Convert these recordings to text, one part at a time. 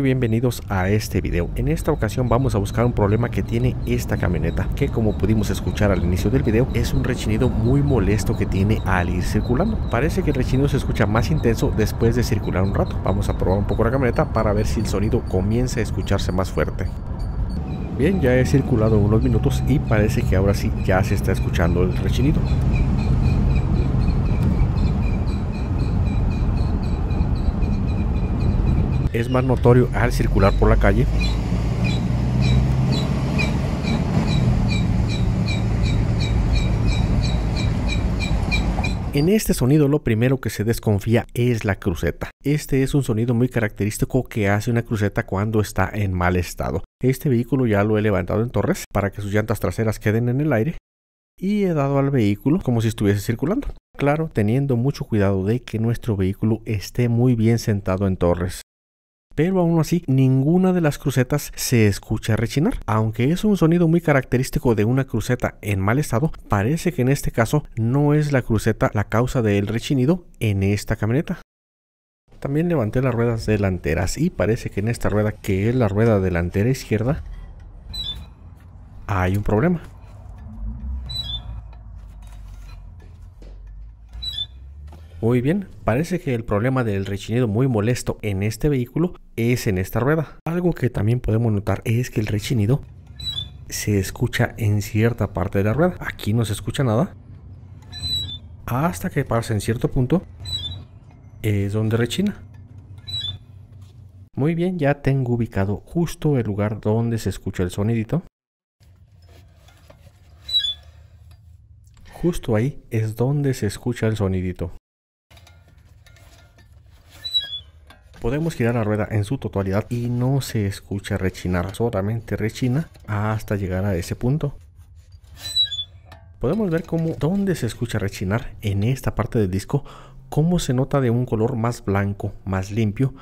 bienvenidos a este video. En esta ocasión vamos a buscar un problema que tiene esta camioneta, que como pudimos escuchar al inicio del video, es un rechinido muy molesto que tiene al ir circulando. Parece que el rechinido se escucha más intenso después de circular un rato. Vamos a probar un poco la camioneta para ver si el sonido comienza a escucharse más fuerte. Bien, ya he circulado unos minutos y parece que ahora sí ya se está escuchando el rechinido. es más notorio al circular por la calle. En este sonido lo primero que se desconfía es la cruceta. Este es un sonido muy característico que hace una cruceta cuando está en mal estado. Este vehículo ya lo he levantado en torres para que sus llantas traseras queden en el aire y he dado al vehículo como si estuviese circulando. Claro, teniendo mucho cuidado de que nuestro vehículo esté muy bien sentado en torres pero aún así ninguna de las crucetas se escucha rechinar. Aunque es un sonido muy característico de una cruceta en mal estado, parece que en este caso no es la cruceta la causa del rechinido en esta camioneta. También levanté las ruedas delanteras y parece que en esta rueda, que es la rueda delantera izquierda, hay un problema. Muy bien, parece que el problema del rechinido muy molesto en este vehículo es en esta rueda. Algo que también podemos notar es que el rechinido se escucha en cierta parte de la rueda. Aquí no se escucha nada. Hasta que pasa en cierto punto es donde rechina. Muy bien, ya tengo ubicado justo el lugar donde se escucha el sonidito. Justo ahí es donde se escucha el sonidito. Podemos girar la rueda en su totalidad y no se escucha rechinar, solamente rechina hasta llegar a ese punto podemos ver cómo donde se escucha rechinar en esta parte del disco, cómo se nota de un color más blanco, más limpio,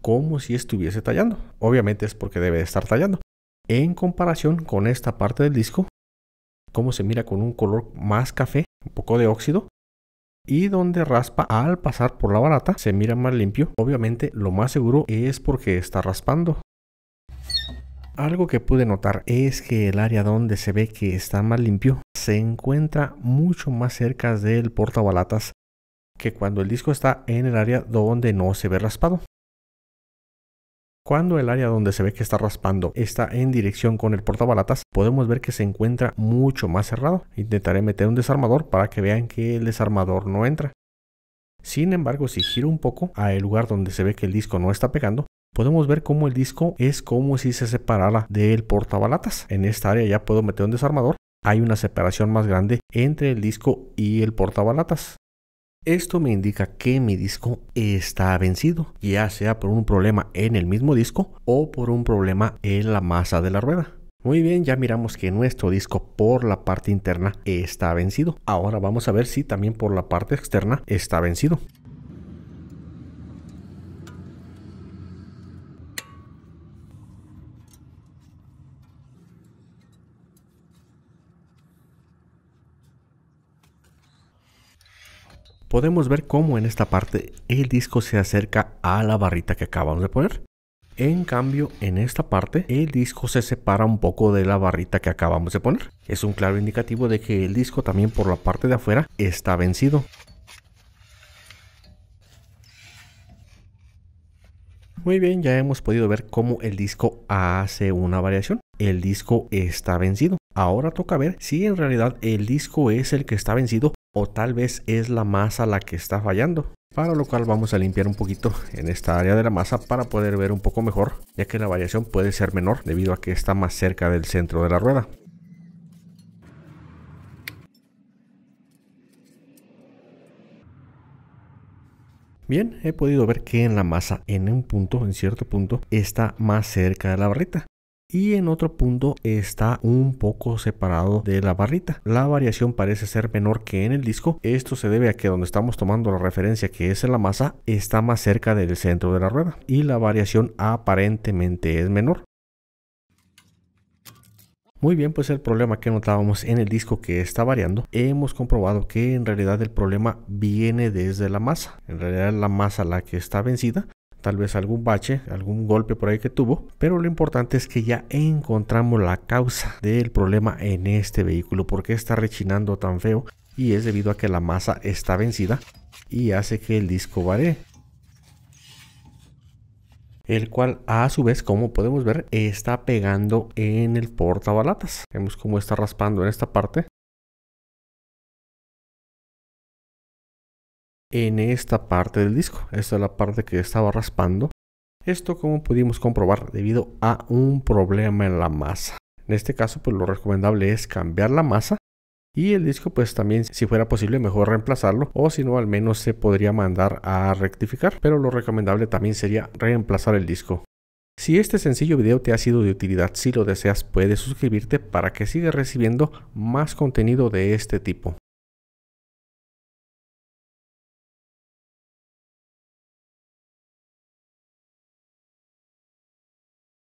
como si estuviese tallando. Obviamente es porque debe de estar tallando. En comparación con esta parte del disco, cómo se mira con un color más café, un poco de óxido, y donde raspa al pasar por la barata se mira más limpio. Obviamente lo más seguro es porque está raspando. Algo que pude notar es que el área donde se ve que está más limpio se encuentra mucho más cerca del portabalatas que cuando el disco está en el área donde no se ve raspado. Cuando el área donde se ve que está raspando está en dirección con el portabalatas, podemos ver que se encuentra mucho más cerrado. Intentaré meter un desarmador para que vean que el desarmador no entra. Sin embargo, si giro un poco a el lugar donde se ve que el disco no está pegando, podemos ver cómo el disco es como si se separara del portabalatas. En esta área ya puedo meter un desarmador. Hay una separación más grande entre el disco y el portabalatas. Esto me indica que mi disco está vencido, ya sea por un problema en el mismo disco o por un problema en la masa de la rueda. Muy bien, ya miramos que nuestro disco por la parte interna está vencido. Ahora vamos a ver si también por la parte externa está vencido. podemos ver cómo en esta parte el disco se acerca a la barrita que acabamos de poner. En cambio, en esta parte el disco se separa un poco de la barrita que acabamos de poner. Es un claro indicativo de que el disco también por la parte de afuera está vencido. Muy bien, ya hemos podido ver cómo el disco hace una variación. El disco está vencido. Ahora toca ver si en realidad el disco es el que está vencido o tal vez es la masa la que está fallando. Para lo cual vamos a limpiar un poquito en esta área de la masa para poder ver un poco mejor, ya que la variación puede ser menor debido a que está más cerca del centro de la rueda. Bien, he podido ver que en la masa, en un punto, en cierto punto, está más cerca de la barrita y en otro punto está un poco separado de la barrita. La variación parece ser menor que en el disco. Esto se debe a que donde estamos tomando la referencia que es en la masa está más cerca del centro de la rueda y la variación aparentemente es menor. Muy bien, pues el problema que notábamos en el disco que está variando, hemos comprobado que en realidad el problema viene desde la masa. En realidad es la masa la que está vencida, tal vez algún bache, algún golpe por ahí que tuvo, pero lo importante es que ya encontramos la causa del problema en este vehículo, porque está rechinando tan feo y es debido a que la masa está vencida y hace que el disco varee el cual a su vez, como podemos ver, está pegando en el portabalatas. Vemos cómo está raspando en esta parte. En esta parte del disco, esta es la parte que estaba raspando. Esto como pudimos comprobar debido a un problema en la masa. En este caso, pues lo recomendable es cambiar la masa y el disco pues también si fuera posible mejor reemplazarlo o si no al menos se podría mandar a rectificar pero lo recomendable también sería reemplazar el disco. Si este sencillo video te ha sido de utilidad, si lo deseas puedes suscribirte para que sigas recibiendo más contenido de este tipo.